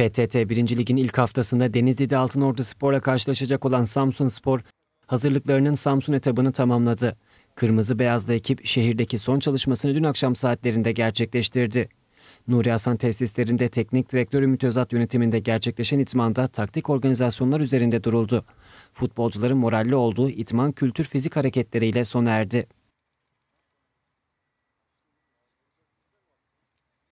PTT 1. Lig'in ilk haftasında Denizli'de Altınordu Spor'la karşılaşacak olan Samsun Spor, hazırlıklarının Samsun etabını tamamladı. Kırmızı Beyazlı ekip şehirdeki son çalışmasını dün akşam saatlerinde gerçekleştirdi. Nuri Hasan tesislerinde teknik direktör Ümit Özat yönetiminde gerçekleşen itmanda taktik organizasyonlar üzerinde duruldu. Futbolcuların moralli olduğu itman kültür fizik hareketleriyle sona erdi.